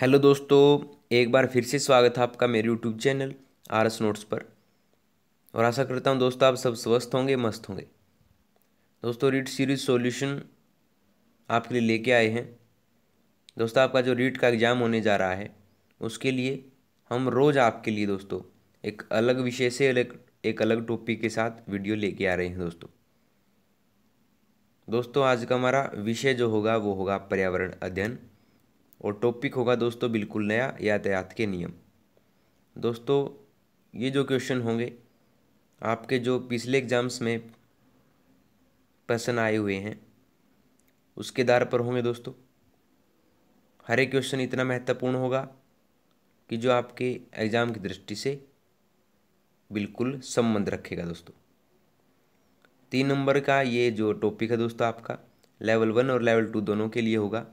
hello दोस्तों एक बार फिर से स्वागत है आपका मेरे YouTube channel R S notes पर और आशा करता हूँ दोस्तों आप सब स्वस्थ होंगे मस्त होंगे दोस्तों रीड सीरीज सॉल्यूशन आपके लिए लेके आए हैं दोस्तों आपका जो रीट का एग्ज़ाम होने जा रहा है उसके लिए हम रोज़ आपके लिए दोस्तों एक अलग विषय से अलग एक अलग टॉपिक के साथ वीडियो लेके आ रहे हैं दोस्तों दोस्तों आज का हमारा विषय जो होगा वो होगा पर्यावरण अध्ययन और टॉपिक होगा दोस्तों बिल्कुल नया यातायात के नियम दोस्तों ये जो क्वेश्चन होंगे आपके जो पिछले एग्ज़ाम्स में प्रश्न आए हुए हैं उसके दार पर होंगे दोस्तों हर एक क्वेश्चन इतना महत्वपूर्ण होगा कि जो आपके एग्ज़ाम की दृष्टि से बिल्कुल संबंध रखेगा दोस्तों तीन नंबर का ये जो टॉपिक है दोस्तों आपका लेवल वन और लेवल टू दोनों के लिए होगा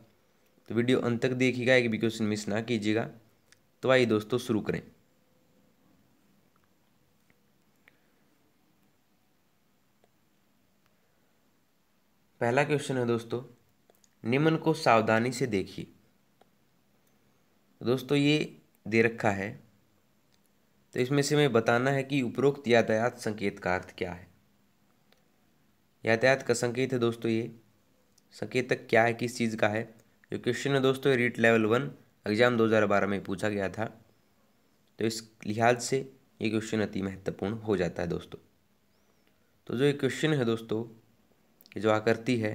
तो वीडियो अंत तक देखिएगा एक भी क्वेश्चन मिस ना कीजिएगा तो आइए दोस्तों शुरू करें पहला क्वेश्चन है दोस्तों निम्न को सावधानी से देखिए दोस्तों ये दे रखा है तो इसमें से मैं बताना है कि उपरोक्त यातायात संकेत का अर्थ क्या है यातायात का संकेत है दोस्तों ये संकेतक क्या है किस चीज़ का है जो क्वेश्चन है दोस्तों रीट लेवल वन एग्जाम 2012 में पूछा गया था तो इस लिहाज से ये क्वेश्चन अति महत्वपूर्ण हो जाता है दोस्तों तो जो ये क्वेश्चन है दोस्तों ये जो आकृति है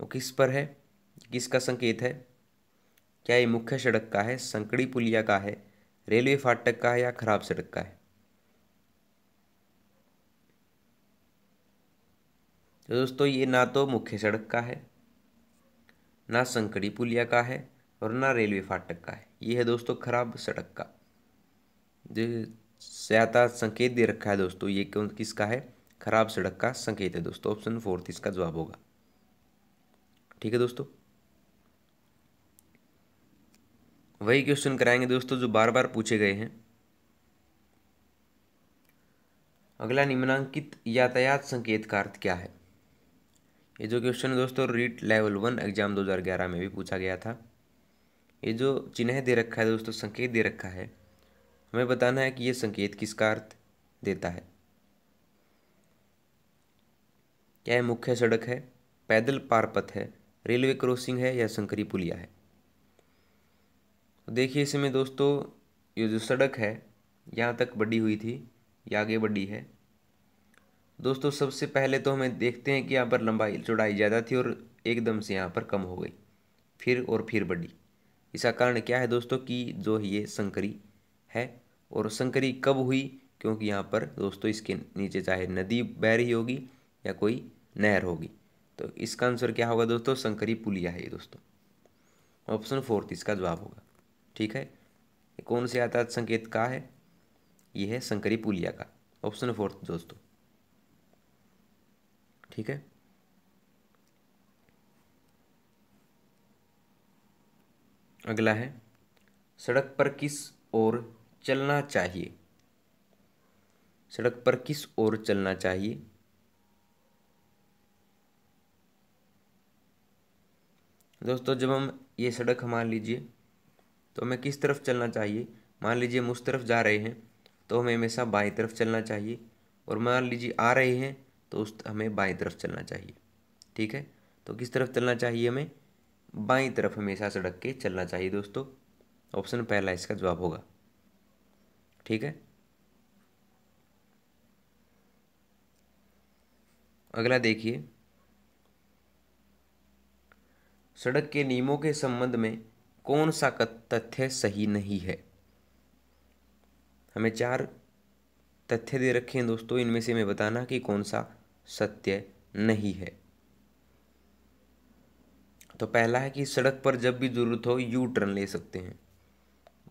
वो किस पर है किसका संकेत है क्या ये मुख्य सड़क का है संकड़ी पुलिया का है रेलवे फाटक का है या खराब सड़क का है तो दोस्तों ये ना तो मुख्य सड़क का है ना संकड़ी पुलिया का है और ना रेलवे फाटक का है ये है दोस्तों खराब सड़क का जो ज्यादा संकेत दे रखा है दोस्तों ये क्यों किसका है खराब सड़क का संकेत है दोस्तों ऑप्शन फोर्थ इसका जवाब होगा ठीक है दोस्तों वही क्वेश्चन कराएंगे दोस्तों जो बार बार पूछे गए हैं अगला निम्नांकित यातायात संकेत का अर्थ क्या है ये जो क्वेश्चन है दोस्तों रीट लेवल वन एग्जाम 2011 में भी पूछा गया था ये जो चिन्ह दे रखा है दोस्तों संकेत दे रखा है हमें बताना है कि ये संकेत किसका अर्थ देता है क्या है मुख्य सड़क है पैदल पारपथ है रेलवे क्रॉसिंग है या संकरी पुलिया है तो देखिए इसमें दोस्तों ये जो सड़क है यहाँ तक बड़ी हुई थी या आगे बड़ी है दोस्तों सबसे पहले तो हमें देखते हैं कि यहाँ पर लंबाई चौड़ाई ज़्यादा थी और एकदम से यहाँ पर कम हो गई फिर और फिर बढ़ी इसका कारण क्या है दोस्तों कि जो ये संकरी है और संकरी कब हुई क्योंकि यहाँ पर दोस्तों इसके नीचे चाहे नदी बह रही होगी या कोई नहर होगी तो इसका आंसर क्या होगा दोस्तों संकरी पुलिया है ये दोस्तों ऑप्शन फोर्थ तो इसका जवाब होगा ठीक है कौन से आता संकेत का है ये है संकरी पुलिया का ऑप्शन फोर्थ दोस्तों ठीक है अगला है सड़क पर किस ओर चलना चाहिए सड़क पर किस ओर चलना चाहिए दोस्तों जब हम ये सड़क मान लीजिए तो हमें किस तरफ चलना चाहिए मान लीजिए हम उस तरफ जा रहे हैं तो हमें हमेशा बाई तरफ चलना चाहिए और मान लीजिए आ रहे हैं तो उस हमें बाई तरफ चलना चाहिए ठीक है तो किस तरफ चलना चाहिए हमें बाई तरफ हमेशा सड़क के चलना चाहिए दोस्तों ऑप्शन पहला इसका जवाब होगा ठीक है अगला देखिए सड़क के नियमों के संबंध में कौन सा तथ्य सही नहीं है हमें चार तथ्य दे रखे हैं दोस्तों इनमें से हमें बताना कि कौन सा सत्य नहीं है तो पहला है कि सड़क पर जब भी ज़रूरत हो यू टर्न ले सकते हैं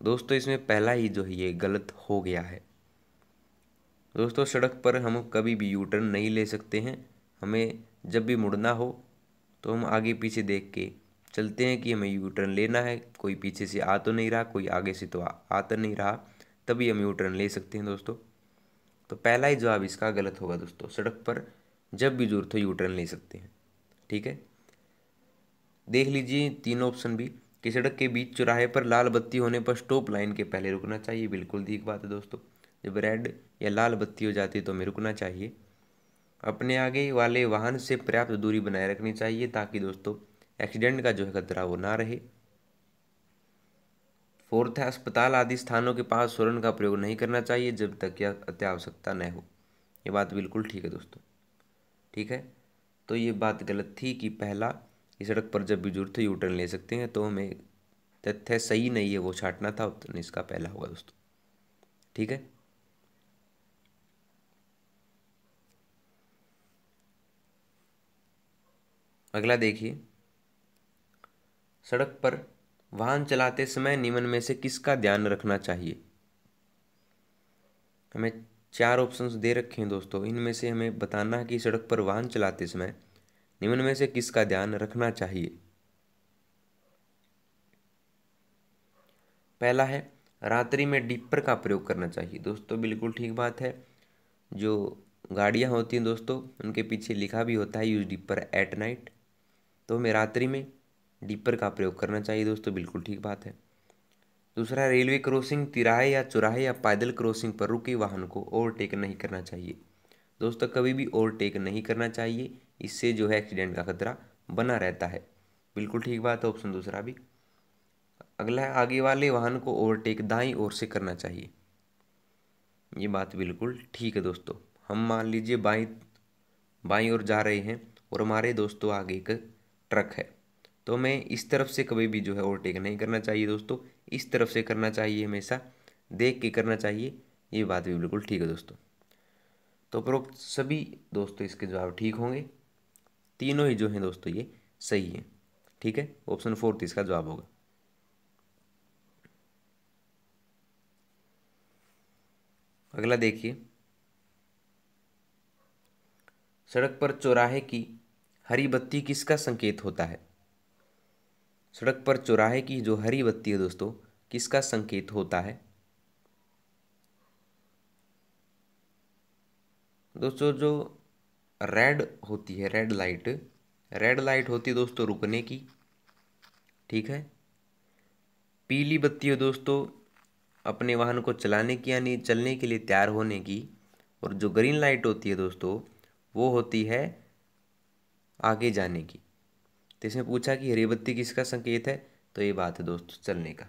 दोस्तों इसमें पहला ही जो है ये गलत हो गया है दोस्तों सड़क पर हम कभी भी यू टर्न नहीं ले सकते हैं हमें जब भी मुड़ना हो तो हम आगे पीछे देख के चलते हैं कि हमें यू टर्न लेना है कोई पीछे से आ तो नहीं रहा कोई आगे से तो आ तो नहीं रहा तभी हम यू टर्न ले सकते हैं दोस्तों तो पहला ही जवाब इसका गलत होगा दोस्तों सड़क पर जब भी ज़रूरत हो यूटर्न ले सकते हैं ठीक है देख लीजिए तीनों ऑप्शन भी कि सड़क के बीच चौराहे पर लाल बत्ती होने पर स्टॉप लाइन के पहले रुकना चाहिए बिल्कुल ठीक बात है दोस्तों जब रेड या लाल बत्ती हो जाती है तो हमें रुकना चाहिए अपने आगे वाले वाहन से पर्याप्त दूरी बनाए रखनी चाहिए ताकि दोस्तों एक्सीडेंट का जो है खतरा वो ना रहे फोर्थ है अस्पताल आदि स्थानों के पास स्वर्ण का प्रयोग नहीं करना चाहिए जब तक यह अत्यावश्यकता न हो ये बात बिल्कुल ठीक है दोस्तों ठीक है तो ये बात गलत थी कि पहला इस सड़क पर जब भी जरूरत है यू टर्न ले सकते हैं तो हमें तथ्य सही नहीं है वो छाटना था उत्तर तो इसका पहला होगा दोस्तों ठीक है अगला देखिए सड़क पर वाहन चलाते समय निम्न में से किसका ध्यान रखना चाहिए हमें चार ऑप्शंस दे रखे हैं दोस्तों इनमें से हमें बताना है कि सड़क पर वाहन चलाते समय निम्न में से किसका ध्यान रखना चाहिए पहला है रात्रि में डिपर का प्रयोग करना चाहिए दोस्तों बिल्कुल ठीक बात है जो गाड़ियाँ होती हैं दोस्तों उनके पीछे लिखा भी होता है यूज डिपर एट नाइट तो हमें रात्रि में डिपर का प्रयोग करना चाहिए दोस्तों बिल्कुल ठीक बात है दूसरा रेलवे क्रॉसिंग तिराहे या चुराहे या पैदल क्रॉसिंग पर रुके वाहन को ओवरटेक नहीं करना चाहिए दोस्तों कभी भी ओवरटेक नहीं करना चाहिए इससे जो है एक्सीडेंट का खतरा बना रहता है बिल्कुल ठीक बात है ऑप्शन दूसरा भी अगला है आगे वाले वाहन को ओवरटेक दाई ओर से करना चाहिए ये बात बिल्कुल ठीक है दोस्तों हम मान लीजिए बाई बाई ओर जा रहे हैं और हमारे दोस्तों आगे एक ट्रक है तो हमें इस तरफ से कभी भी जो है ओवरटेक नहीं करना चाहिए दोस्तों इस तरफ से करना चाहिए हमेशा देख के करना चाहिए ये बात भी बिल्कुल ठीक है दोस्तों तो उपरोक्त सभी दोस्तों इसके जवाब ठीक होंगे तीनों ही जो हैं दोस्तों ये सही है ठीक है ऑप्शन फोर्थ इसका जवाब होगा अगला देखिए सड़क पर चौराहे की हरी बत्ती किसका संकेत होता है सड़क पर चौराहे की जो हरी बत्ती है दोस्तों किसका संकेत होता है दोस्तों जो रेड होती है रेड लाइट रेड लाइट होती है दोस्तों रुकने की ठीक है पीली बत्ती है दोस्तों अपने वाहन को चलाने की यानी चलने के लिए तैयार होने की और जो ग्रीन लाइट होती है दोस्तों वो होती है आगे जाने की तो इसमें पूछा कि हरी बत्ती किसका संकेत है तो ये बात है दोस्तों चलने का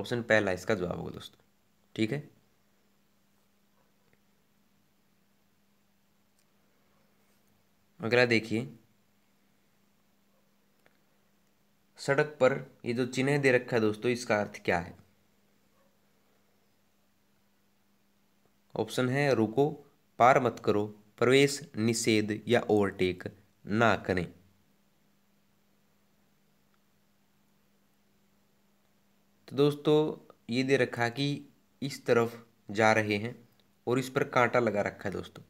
ऑप्शन पहला इसका जवाब होगा दोस्तों ठीक है अगला देखिए सड़क पर ये जो चिन्ह दे रखा है दोस्तों इसका अर्थ क्या है ऑप्शन है रुको पार मत करो प्रवेश निषेध या ओवरटेक ना करें तो दोस्तों ये दे रखा कि इस तरफ जा रहे हैं और इस पर कांटा लगा रखा है दोस्तों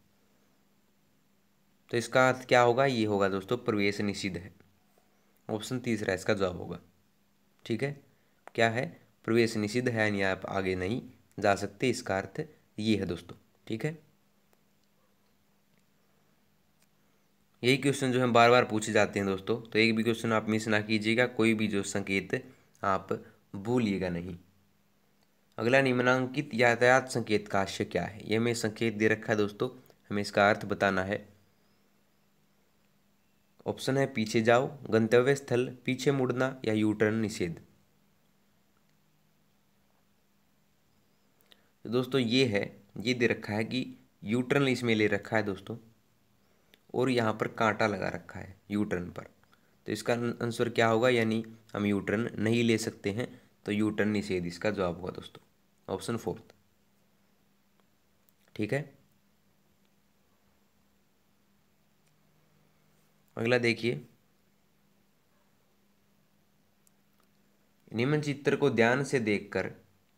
तो इसका अर्थ क्या होगा ये होगा दोस्तों प्रवेश निषिद्ध है ऑप्शन तीसरा इसका जवाब होगा ठीक है क्या है प्रवेश निषिद्ध है यानी आप आगे नहीं जा सकते इसका अर्थ ये है दोस्तों ठीक है यही क्वेश्चन जो हम बार बार पूछे जाते हैं दोस्तों तो एक भी क्वेश्चन आप मिस ना कीजिएगा कोई भी जो संकेत आप भूलिएगा नहीं अगला निम्नांकित यातायात संकेत का आशय क्या है यह मैं संकेत दे रखा है दोस्तों हमें इसका अर्थ बताना है ऑप्शन है पीछे जाओ गंतव्य स्थल पीछे मुड़ना या यूटर्न निषेध तो दोस्तों ये है ये दे रखा है कि यूटर्न इसमें ले रखा है दोस्तों और यहाँ पर कांटा लगा रखा है यूटर्न पर तो इसका आंसर क्या होगा यानी हम यूटर्न नहीं ले सकते हैं तो यू टर्न निषेध इसका जवाब होगा दोस्तों ऑप्शन फोर्थ ठीक है अगला देखिए निम्न चित्र को ध्यान से देखकर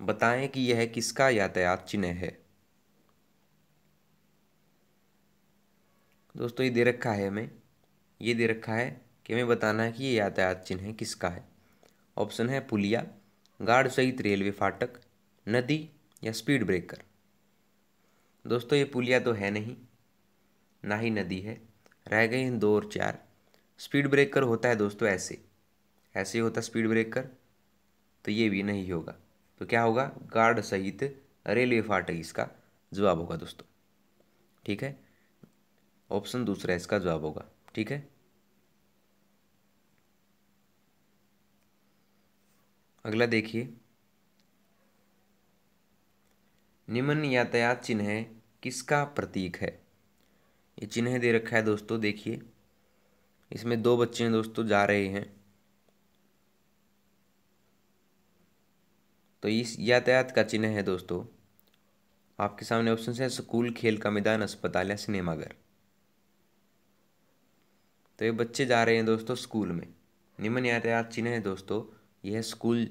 बताएं कि यह किसका यातायात चिन्ह है दोस्तों ये दे रखा है हमें ये दे रखा है कि हमें बताना है कि ये यातायात चिन्ह किसका है ऑप्शन है पुलिया गार्ड सहित रेलवे फाटक नदी या स्पीड ब्रेकर दोस्तों ये पुलिया तो है नहीं ना ही नदी है रह गए हैं दो और चार स्पीड ब्रेकर होता है दोस्तों ऐसे ऐसे होता स्पीड ब्रेकर तो ये भी नहीं होगा तो क्या होगा गार्ड सहित रेलवे फाटक इसका जवाब होगा दोस्तों ठीक है ऑप्शन दूसरा इसका जवाब होगा ठीक है अगला देखिए निम्न यातायात चिन्ह किसका प्रतीक है ये चिन्ह दे रखा है दोस्तों देखिए इसमें दो बच्चे हैं दोस्तों जा रहे हैं तो इस यातायात का चिन्ह है दोस्तों आपके सामने ऑप्शन है स्कूल खेल का मैदान अस्पताल या सिनेमाघर तो ये बच्चे जा रहे हैं दोस्तों स्कूल में निम्न यातायात चिन्ह है दोस्तों यह स्कूल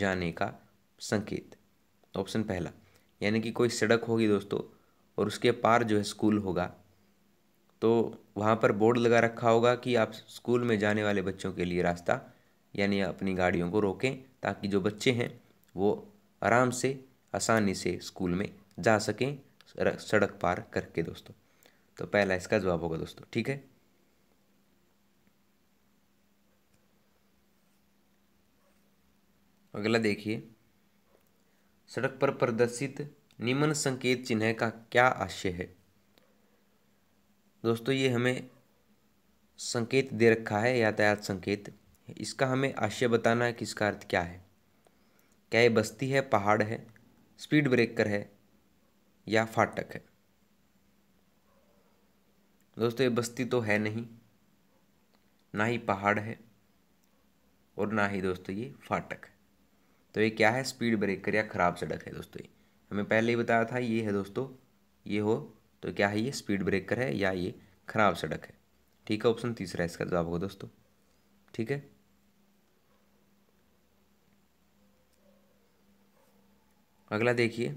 जाने का संकेत ऑप्शन पहला यानी कि कोई सड़क होगी दोस्तों और उसके पार जो है स्कूल होगा तो वहाँ पर बोर्ड लगा रखा होगा कि आप स्कूल में जाने वाले बच्चों के लिए रास्ता यानी अपनी गाड़ियों को रोकें ताकि जो बच्चे हैं वो आराम से आसानी से स्कूल में जा सकें सड़क पार करके दोस्तों तो पहला इसका जवाब होगा दोस्तों ठीक है अगला देखिए सड़क पर प्रदर्शित निम्न संकेत चिन्ह का क्या आशय है दोस्तों ये हमें संकेत दे रखा है यातायात संकेत इसका हमें आशय बताना है कि इसका अर्थ क्या है क्या ये बस्ती है पहाड़ है स्पीड ब्रेकर है या फाटक है दोस्तों ये बस्ती तो है नहीं ना ही पहाड़ है और ना ही दोस्तों ये फाटक है तो ये क्या है स्पीड ब्रेकर या ख़राब सड़क है दोस्तों ये हमें पहले ही बताया था ये है दोस्तों ये हो तो क्या है ये स्पीड ब्रेकर है या ये ख़राब सड़क है ठीक है ऑप्शन तीसरा इसका जवाब होगा दोस्तों ठीक है अगला देखिए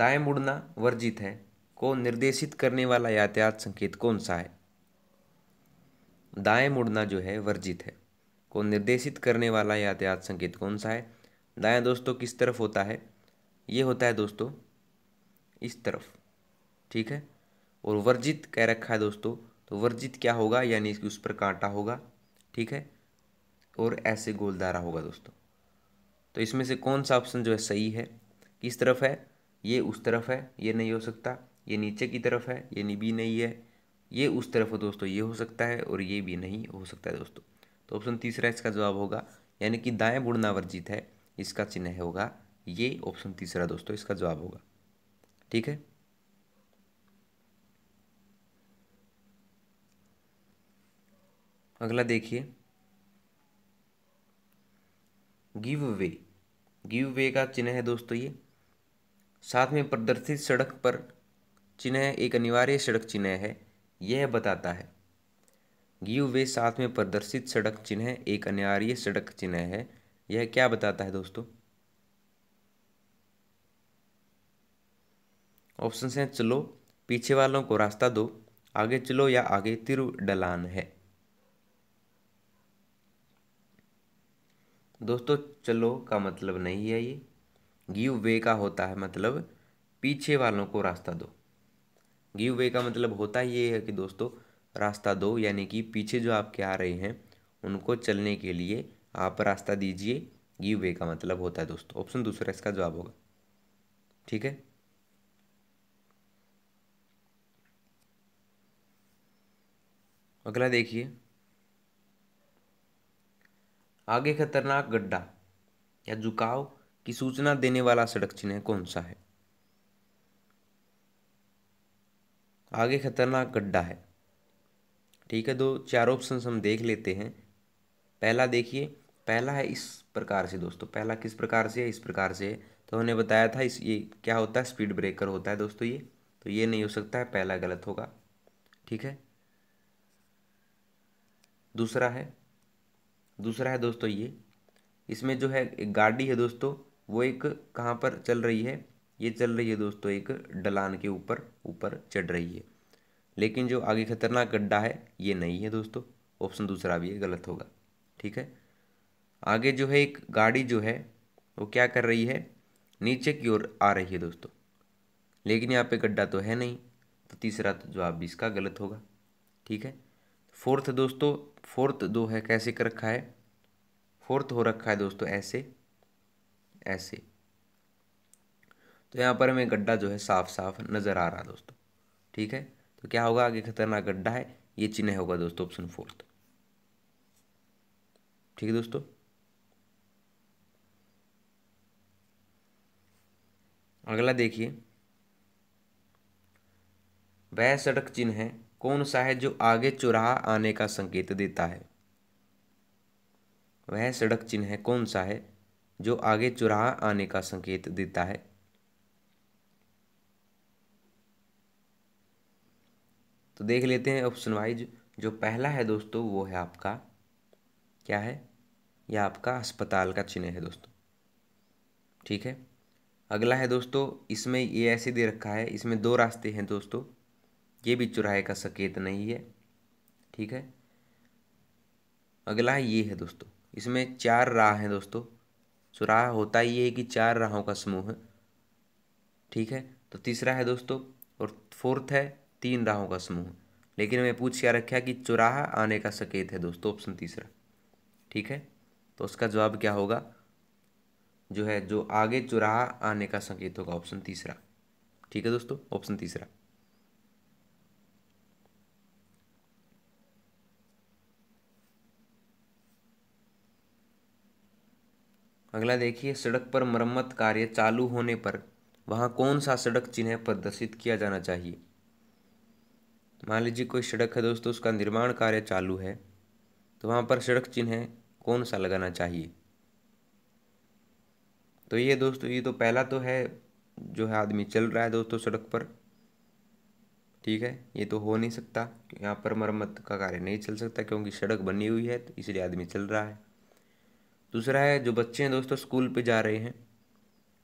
दाएं मुड़ना वर्जित है को निर्देशित करने वाला यातायात संकेत कौन सा है दाएं मुड़ना जो है वर्जित है को निर्देशित करने वाला यातायात संकेत कौन सा है दाया दोस्तों किस तरफ होता है ये होता है दोस्तों इस तरफ ठीक है और वर्जित कह रखा है दोस्तों तो वर्जित क्या होगा यानी इसके उस पर कांटा होगा ठीक है और ऐसे गोलदारा होगा दोस्तों तो इसमें से कौन सा ऑप्शन जो है सही है किस तरफ है ये उस तरफ है ये नहीं हो सकता ये नीचे की तरफ है ये भी नहीं है ये उस तरफ हो दोस्तों ये हो सकता है और ये भी नहीं हो सकता है दोस्तों तो ऑप्शन तीसरा इसका जवाब होगा यानी कि दाएं बुड़ना वर्जित है इसका चिन्ह होगा ये ऑप्शन तीसरा दोस्तों इसका जवाब होगा ठीक है अगला देखिए गिव वे गिव वे का चिन्ह है दोस्तों ये साथ में प्रदर्शित सड़क पर चिन्ह एक अनिवार्य सड़क चिन्ह है यह बताता है गिव वे साथ में प्रदर्शित सड़क चिन्ह एक अनिवार्य सड़क चिन्ह है यह क्या बताता है दोस्तों ऑप्शन हैं चलो पीछे वालों को रास्ता दो आगे चलो या आगे तिरु डलान है दोस्तों चलो का मतलब नहीं है ये गिव वे का होता है मतलब पीछे वालों को रास्ता दो गिव वे का मतलब होता ये है कि दोस्तों रास्ता दो यानी कि पीछे जो आपके आ रहे हैं उनको चलने के लिए आप रास्ता दीजिए गिव वे का मतलब होता है दोस्तों ऑप्शन दूसरा इसका जवाब होगा ठीक है अगला देखिए आगे खतरनाक गड्ढा या झुकाव की सूचना देने वाला सड़क चिन्ह कौन सा है आगे खतरनाक गड्ढा है ठीक है दो चार ऑप्शन हम देख लेते हैं पहला देखिए पहला है इस प्रकार से दोस्तों पहला किस प्रकार से है इस प्रकार से है तो हमने बताया था इस ये क्या होता है स्पीड ब्रेकर होता है दोस्तों ये तो ये नहीं हो सकता है पहला गलत होगा ठीक है दूसरा है दूसरा है दोस्तों ये इसमें जो है एक गाड़ी है दोस्तों वो एक कहाँ पर चल रही है ये चल रही है दोस्तों एक डलान के ऊपर ऊपर चढ़ रही है लेकिन जो आगे खतरनाक गड्ढा है ये नहीं है दोस्तों ऑप्शन दूसरा भी है गलत होगा ठीक है आगे जो है एक गाड़ी जो है वो क्या कर रही है नीचे की ओर आ रही है दोस्तों लेकिन यहाँ पे गड्ढा तो है नहीं तो तीसरा तो जवाब भी इसका गलत होगा ठीक है फोर्थ दोस्तों फोर्थ दो है कैसे कर रखा है फोर्थ हो रखा है दोस्तों ऐसे ऐसे तो यहाँ पर हमें गड्ढा जो है साफ साफ नज़र आ रहा दोस्तों ठीक है तो क्या होगा आगे खतरनाक गड्ढा है ये चिन्ह होगा दोस्तों ऑप्शन फोर्थ ठीक है दोस्तों अगला देखिए वह सड़क चिन्ह है कौन सा है जो आगे चौराहा आने का संकेत देता है वह सड़क चिन्ह है कौन सा है जो आगे चौराहा आने का संकेत देता है तो देख लेते हैं ऑप्शन वाइज जो पहला है दोस्तों वो है आपका क्या है यह आपका अस्पताल का चिन्ह है दोस्तों ठीक है अगला है दोस्तों इसमें ये ऐसे दे रखा है इसमें दो रास्ते हैं दोस्तों ये भी चुराहे का संकेत नहीं है ठीक है अगला है ये है दोस्तों इसमें चार राह हैं दोस्तों चुराह होता ये है कि चार राहों का समूह है ठीक है तो तीसरा है दोस्तों और फोर्थ है तीन राहों का समूह लेकिन हमें पूछ क्या रखा कि चौराहा आने का संकेत है दोस्तों ऑप्शन तीसरा ठीक है तो उसका जवाब क्या होगा जो है जो आगे चौराहा आने का संकेत होगा ऑप्शन तीसरा ठीक है दोस्तों ऑप्शन तीसरा अगला देखिए सड़क पर मरम्मत कार्य चालू होने पर वहां कौन सा सड़क चिन्ह प्रदर्शित किया जाना चाहिए मान लीजिए कोई सड़क है दोस्तों उसका निर्माण कार्य चालू है तो वहाँ पर सड़क चिन्ह है कौन सा लगाना चाहिए तो ये दोस्तों ये तो पहला तो है जो है आदमी चल रहा है दोस्तों सड़क पर ठीक है ये तो हो नहीं सकता यहाँ पर मरम्मत का कार्य नहीं चल सकता क्योंकि सड़क बनी हुई है तो इसलिए आदमी चल रहा है दूसरा है जो बच्चे हैं दोस्तों स्कूल पे जा रहे हैं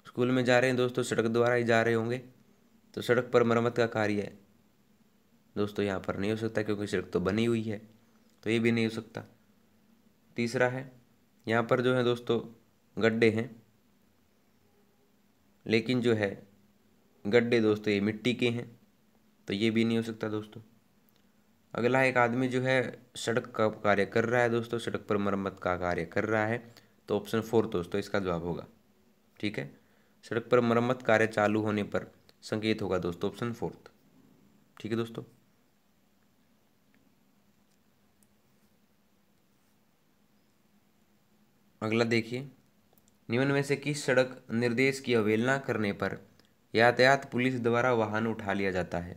स्कूल में जा रहे हैं दोस्तों सड़क द्वारा ही जा रहे होंगे तो सड़क पर मरम्मत का कार्य दोस्तों यहाँ पर नहीं हो सकता क्योंकि सड़क तो बनी हुई है तो ये भी नहीं हो सकता तीसरा है यहाँ पर जो है दोस्तों गड्ढे हैं लेकिन जो है गड्ढे दोस्तों ये मिट्टी के हैं तो ये भी नहीं हो सकता दोस्तों अगला एक आदमी जो है सड़क का कार्य कर रहा है दोस्तों सड़क पर मरम्मत का कार्य कर रहा है तो ऑप्शन फोर दोस्तों इसका जवाब होगा ठीक है सड़क पर मरम्मत कार्य चालू होने पर संकेत होगा दोस्तों ऑप्शन फोर्थ ठीक है दोस्तों अगला देखिए निम्न में से किस सड़क निर्देश की अवहेलना करने पर यातायात पुलिस द्वारा वाहन उठा लिया जाता है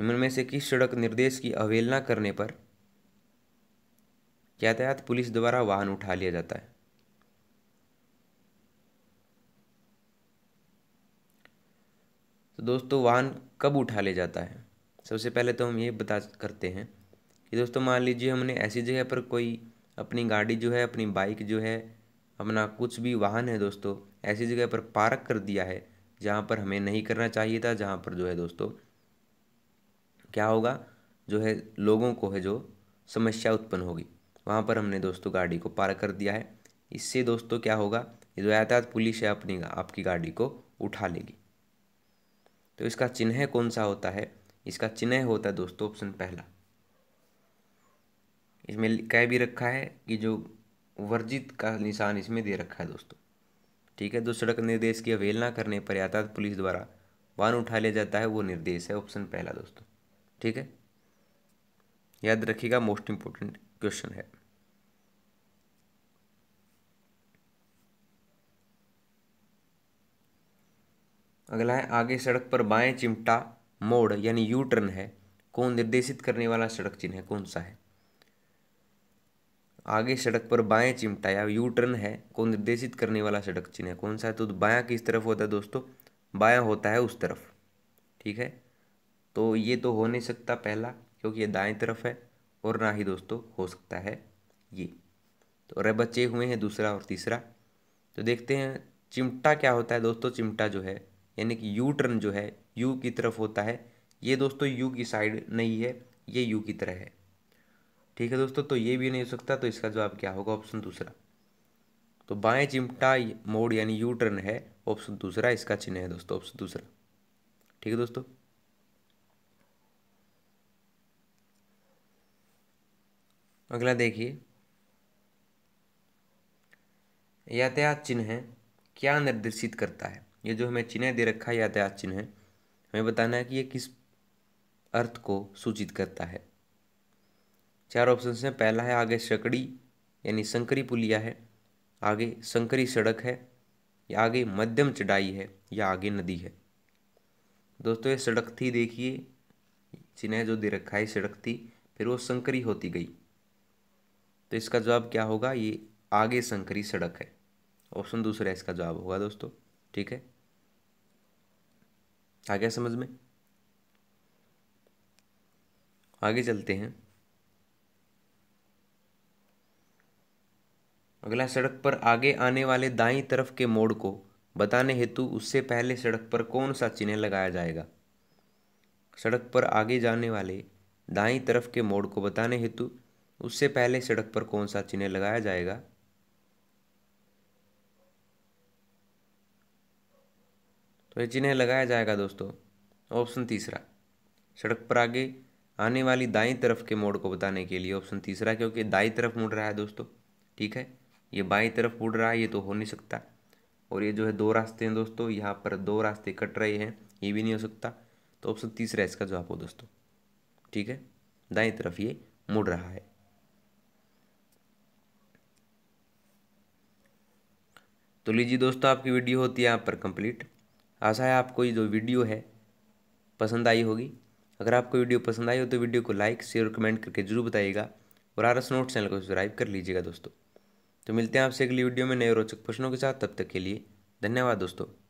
निम्न में से किस सड़क निर्देश की अवहेलना करने पर यातायात पुलिस द्वारा वाहन उठा लिया जाता है तो दोस्तों वाहन कब उठा लिया जाता है सबसे पहले तो हम ये बता करते हैं कि दोस्तों मान लीजिए हमने ऐसी जगह पर कोई अपनी गाड़ी जो है अपनी बाइक जो है अपना कुछ भी वाहन है दोस्तों ऐसी जगह पर पार्क कर दिया है जहाँ पर हमें नहीं करना चाहिए था जहाँ पर जो है दोस्तों क्या होगा जो है लोगों को है जो समस्या उत्पन्न होगी वहाँ पर हमने दोस्तों गाड़ी को पार्क कर दिया है इससे दोस्तों क्या होगा जो यातायात पुलिस है अपनी आपकी गाड़ी को उठा लेगी तो इसका चिन्ह कौन सा होता है इसका चिन्ह होता है दोस्तों ऑप्शन पहला इसमें कह भी रखा है कि जो वर्जित का निशान इसमें दे रखा है दोस्तों ठीक है जो सड़क निर्देश की अवहेलना करने पर यातायात पुलिस द्वारा वाहन उठा लिया जाता है वो निर्देश है ऑप्शन पहला दोस्तों ठीक है याद रखिएगा मोस्ट इम्पोर्टेंट क्वेश्चन है अगला है आगे सड़क पर बाएं चिमटा मोड़ यानी यू टर्न है कौन निर्देशित करने वाला सड़क चिन्ह है कौन सा है आगे सड़क पर बाएं चिमटा या यू टर्न है को निर्देशित करने वाला सड़क चिन्ह है कौन सा है तो बायां किस तरफ होता है दोस्तों बायां होता है उस तरफ ठीक है तो ये तो हो नहीं सकता पहला क्योंकि ये दाएं तरफ है और ना ही दोस्तों हो सकता है ये तो अरे बच्चे हुए हैं दूसरा और तीसरा तो देखते हैं चिमटा क्या होता है दोस्तों चिमटा जो है यानी कि यू टर्न जो है यू की तरफ होता है ये दोस्तों यू की साइड नहीं है ये यू की तरह है ठीक है दोस्तों तो ये भी नहीं हो सकता तो इसका जवाब क्या होगा ऑप्शन दूसरा तो बाएं चिमटा मोड़ यानी यू टर्न है ऑप्शन दूसरा इसका चिन्ह है दोस्तों ऑप्शन दूसरा ठीक है दोस्तों अगला देखिए यातायात चिन्ह क्या निर्देशित करता है ये जो हमें चिन्ह दे रखा है यातायात चिन्ह हमें बताना है कि ये किस अर्थ को सूचित करता है चार ऑप्शन हैं पहला है आगे सकड़ी यानी संकरी पुलिया है आगे संकरी सड़क है या आगे मध्यम चढ़ाई है या आगे नदी है दोस्तों ये सड़क थी देखिए चिन्ह जो दे रखा है सड़क थी फिर वो संकरी होती गई तो इसका जवाब क्या होगा ये आगे संकरी सड़क है ऑप्शन दूसरा इसका जवाब होगा दोस्तों ठीक है आ गया समझ में आगे चलते हैं अगला सड़क पर आगे आने वाले दाईं तरफ के मोड़ को बताने हेतु उससे पहले सड़क पर कौन सा चिन्ह लगाया जाएगा सड़क पर आगे जाने वाले दाईं तरफ के मोड़ को बताने हेतु उससे पहले सड़क पर कौन सा चिन्ह लगाया जाएगा तो ये चिन्ह लगाया जाएगा दोस्तों ऑप्शन तीसरा सड़क पर आगे आने वाली दाईं तरफ के मोड़ को बताने के लिए ऑप्शन तीसरा क्योंकि दाईं तरफ मुड़ रहा है दोस्तों ठीक है ये बाई तरफ उड़ रहा है ये तो हो नहीं सकता और ये जो है दो रास्ते हैं दोस्तों यहाँ पर दो रास्ते कट रहे हैं ये भी नहीं हो सकता तो ऑप्शन तीसरा इसका जवाब हो दोस्तों ठीक है दाई तरफ ये मुड़ रहा है तो लीजिए दोस्तों आपकी वीडियो होती है यहाँ पर कंप्लीट आशा है आपको ये जो वीडियो है पसंद आई होगी अगर आपको वीडियो पसंद आई हो तो वीडियो को लाइक शेयर और कमेंट करके जरूर बताइएगा और आर एस नोट चैनल को सब्सक्राइब कर लीजिएगा दोस्तों तो मिलते हैं आपसे अगली वीडियो में नए रोचक प्रश्नों के साथ तब तक के लिए धन्यवाद दोस्तों